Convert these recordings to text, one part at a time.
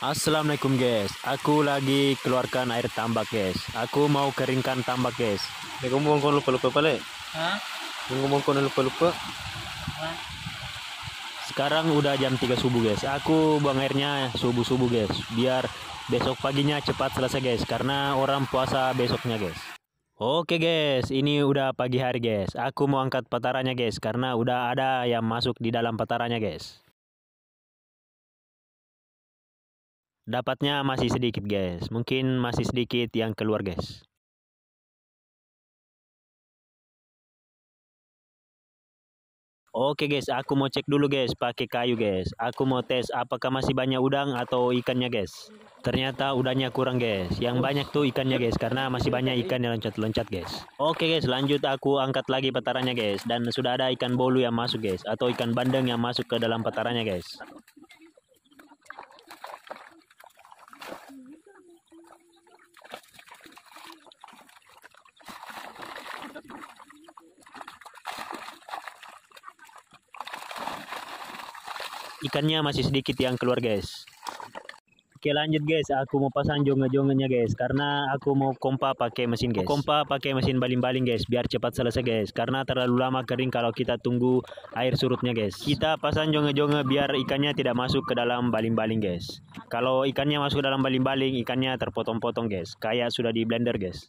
Assalamualaikum guys Aku lagi keluarkan air tambak guys Aku mau keringkan tambak guys mau ngomong lupa lupa-lupa le? Hah? mau ngomong lupa-lupa Sekarang udah jam 3 subuh guys Aku buang airnya subuh-subuh guys Biar besok paginya cepat selesai guys Karena orang puasa besoknya guys Oke guys, ini udah pagi hari guys. Aku mau angkat petaranya guys karena udah ada yang masuk di dalam petaranya guys. Dapatnya masih sedikit guys. Mungkin masih sedikit yang keluar guys. Oke guys, aku mau cek dulu guys pakai kayu guys. Aku mau tes apakah masih banyak udang atau ikannya guys. Ternyata udangnya kurang guys. Yang banyak tuh ikannya guys karena masih banyak ikan yang loncat-loncat guys. Oke guys, lanjut aku angkat lagi petarannya guys dan sudah ada ikan bolu yang masuk guys atau ikan bandeng yang masuk ke dalam petarannya guys. ikannya masih sedikit yang keluar guys Oke lanjut guys, aku mau pasang jonga-jonganya guys Karena aku mau kompa pakai mesin guys Kompa pakai mesin baling-baling guys, biar cepat selesai guys Karena terlalu lama kering kalau kita tunggu air surutnya guys Kita pasang jonga-jonga biar ikannya tidak masuk ke dalam baling-baling guys Kalau ikannya masuk ke dalam baling-baling, ikannya terpotong-potong guys Kayak sudah di blender guys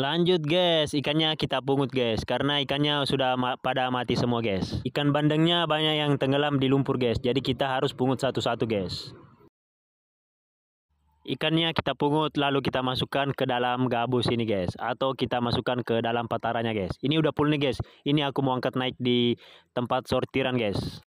Lanjut guys, ikannya kita pungut guys Karena ikannya sudah ma pada mati semua guys Ikan bandengnya banyak yang tenggelam di lumpur guys Jadi kita harus pungut satu-satu guys Ikannya kita pungut lalu kita masukkan ke dalam gabus ini guys Atau kita masukkan ke dalam pataranya guys Ini udah full nih guys Ini aku mau angkat naik di tempat sortiran guys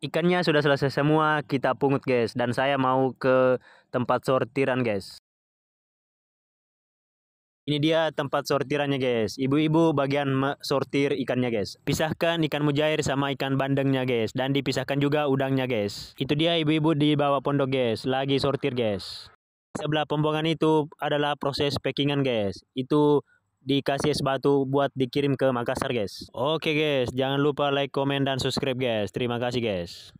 Ikannya sudah selesai semua, kita pungut guys. Dan saya mau ke tempat sortiran guys. Ini dia tempat sortirannya guys. Ibu-ibu bagian sortir ikannya guys. Pisahkan ikan mujair sama ikan bandengnya guys. Dan dipisahkan juga udangnya guys. Itu dia ibu-ibu di bawah pondok guys. Lagi sortir guys. Sebelah pembuangan itu adalah proses packingan guys. Itu dikasih es batu buat dikirim ke Makassar guys. Oke guys, jangan lupa like, komen, dan subscribe guys. Terima kasih guys.